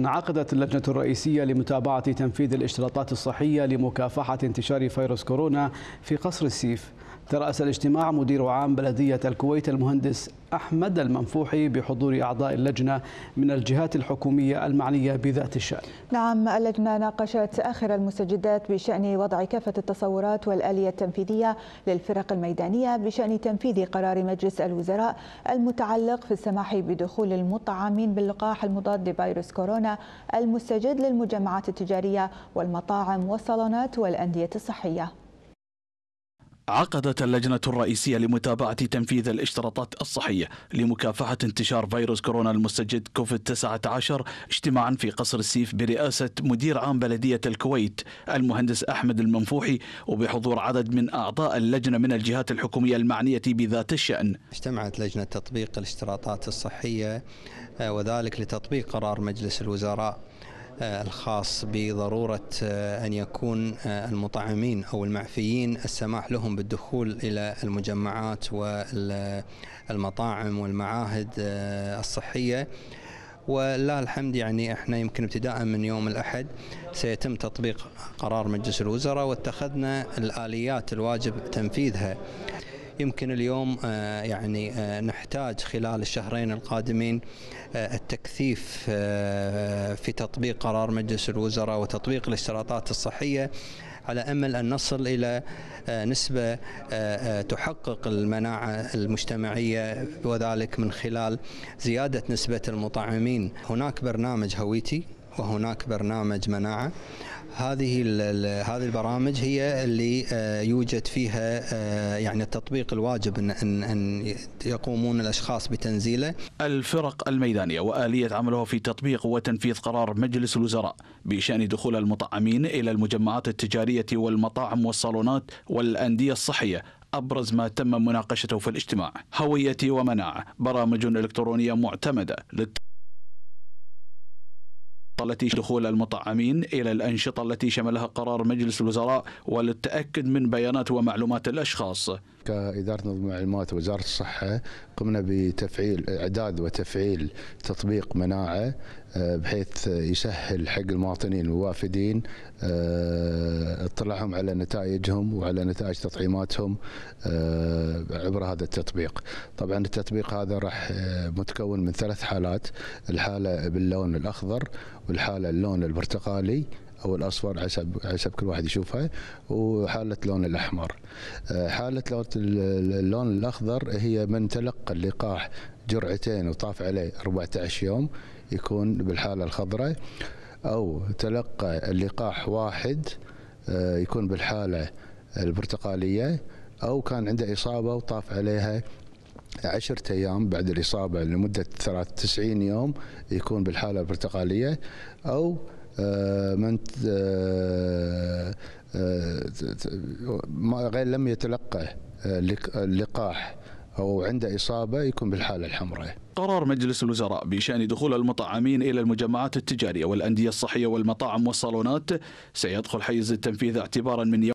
انعقدت اللجنة الرئيسية لمتابعة تنفيذ الاشتراطات الصحية لمكافحة انتشار فيروس كورونا في قصر السيف ترأس الاجتماع مدير عام بلدية الكويت المهندس أحمد المنفوحي بحضور أعضاء اللجنة من الجهات الحكومية المعنية بذات الشأن نعم اللجنة ناقشت آخر المستجدات بشأن وضع كافة التصورات والآلية التنفيذية للفرق الميدانية بشأن تنفيذ قرار مجلس الوزراء المتعلق في السماح بدخول المطعمين باللقاح المضاد لفيروس كورونا المستجد للمجمعات التجارية والمطاعم والصالونات والأندية الصحية عقدت اللجنة الرئيسية لمتابعة تنفيذ الاشتراطات الصحية لمكافحة انتشار فيروس كورونا المستجد كوفيد 19 اجتماعا في قصر السيف برئاسة مدير عام بلدية الكويت المهندس أحمد المنفوحي وبحضور عدد من أعضاء اللجنة من الجهات الحكومية المعنية بذات الشأن اجتمعت لجنة تطبيق الاشتراطات الصحية آه، وذلك لتطبيق قرار مجلس الوزراء آه، الخاص بضرورة آه، أن يكون آه، المطعمين أو المعفيين السماح لهم بالدخول إلى المجمعات والمطاعم والمعاهد الصحية ولله الحمد يعني احنا يمكن ابتداء من يوم الاحد سيتم تطبيق قرار مجلس الوزراء واتخذنا الاليات الواجب تنفيذها يمكن اليوم آه، يعني آه، نحتاج خلال الشهرين القادمين آه، التكثيف في تطبيق قرار مجلس الوزراء وتطبيق الاشتراطات الصحيه على امل ان نصل الى نسبه تحقق المناعه المجتمعيه وذلك من خلال زياده نسبه المطعمين هناك برنامج هويتي وهناك برنامج مناعه هذه هذه البرامج هي اللي آه، يوجد فيها آه، يعني التطبيق الواجب ان ان يقومون الاشخاص بتنزيله. الفرق الميدانيه واليه عملها في تطبيق وتنفيذ قرار مجلس الوزراء بشان دخول المطعمين الى المجمعات التجاريه والمطاعم والصالونات والانديه الصحيه أبرز ما تم مناقشته في الاجتماع هويتي ومناعة برامج إلكترونية معتمدة للت... التي دخول المطعمين إلى الأنشطة التي شملها قرار مجلس الوزراء وللتأكد من بيانات ومعلومات الأشخاص كإدارة نظم المعلومات ووزارة الصحة قمنا بتفعيل إعداد وتفعيل تطبيق مناعة آه، بحيث يسهل حق المواطنين الوافدين آه، اطلاعهم على نتائجهم وعلى نتائج تطعيماتهم آه، عبر هذا التطبيق طبعا التطبيق هذا راح متكون من ثلاث حالات الحالة باللون الأخضر والحالة اللون البرتقالي او الاصفر حسب حسب كل واحد يشوفها وحاله لون الاحمر آه، حاله اللون الاخضر هي من تلقى اللقاح جرعتين وطاف عليه 14 يوم يكون بالحاله الخضراء او تلقى اللقاح واحد آه، يكون بالحاله البرتقاليه او كان عنده اصابه وطاف عليها عشرة أيام بعد الإصابة لمدة 93 يوم يكون بالحالة البرتقالية أو آه، من آه، آه، غير لم يتلقى اللقاح أو عنده إصابة يكون بالحالة الحمراء قرار مجلس الوزراء بشأن دخول المطعمين إلى المجمعات التجارية والأندية الصحية والمطاعم والصالونات سيدخل حيز التنفيذ اعتبارا من يوم